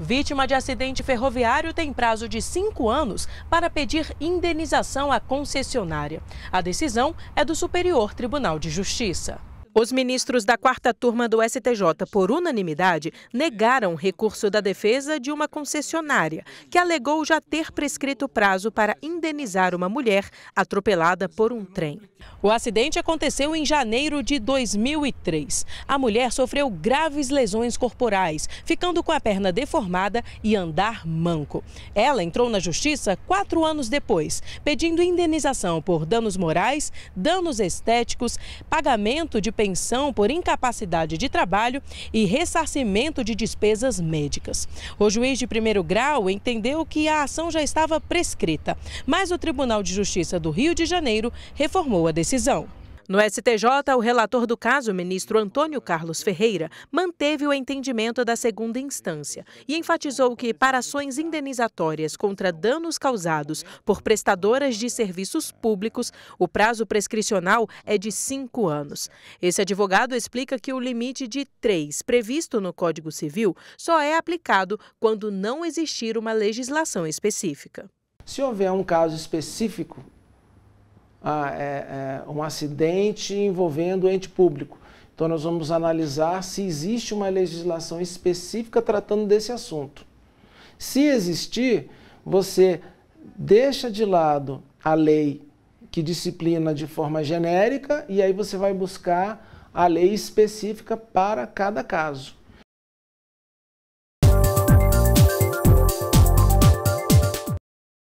Vítima de acidente ferroviário tem prazo de cinco anos para pedir indenização à concessionária. A decisão é do Superior Tribunal de Justiça. Os ministros da quarta turma do STJ, por unanimidade, negaram recurso da defesa de uma concessionária, que alegou já ter prescrito prazo para indenizar uma mulher atropelada por um trem. O acidente aconteceu em janeiro de 2003. A mulher sofreu graves lesões corporais, ficando com a perna deformada e andar manco. Ela entrou na justiça quatro anos depois, pedindo indenização por danos morais, danos estéticos, pagamento de pensão por incapacidade de trabalho e ressarcimento de despesas médicas. O juiz de primeiro grau entendeu que a ação já estava prescrita, mas o Tribunal de Justiça do Rio de Janeiro reformou a decisão. No STJ, o relator do caso, ministro Antônio Carlos Ferreira, manteve o entendimento da segunda instância e enfatizou que, para ações indenizatórias contra danos causados por prestadoras de serviços públicos, o prazo prescricional é de cinco anos. Esse advogado explica que o limite de três previsto no Código Civil só é aplicado quando não existir uma legislação específica. Se houver um caso específico ah, é, é um acidente envolvendo ente público. Então, nós vamos analisar se existe uma legislação específica tratando desse assunto. Se existir, você deixa de lado a lei que disciplina de forma genérica e aí você vai buscar a lei específica para cada caso.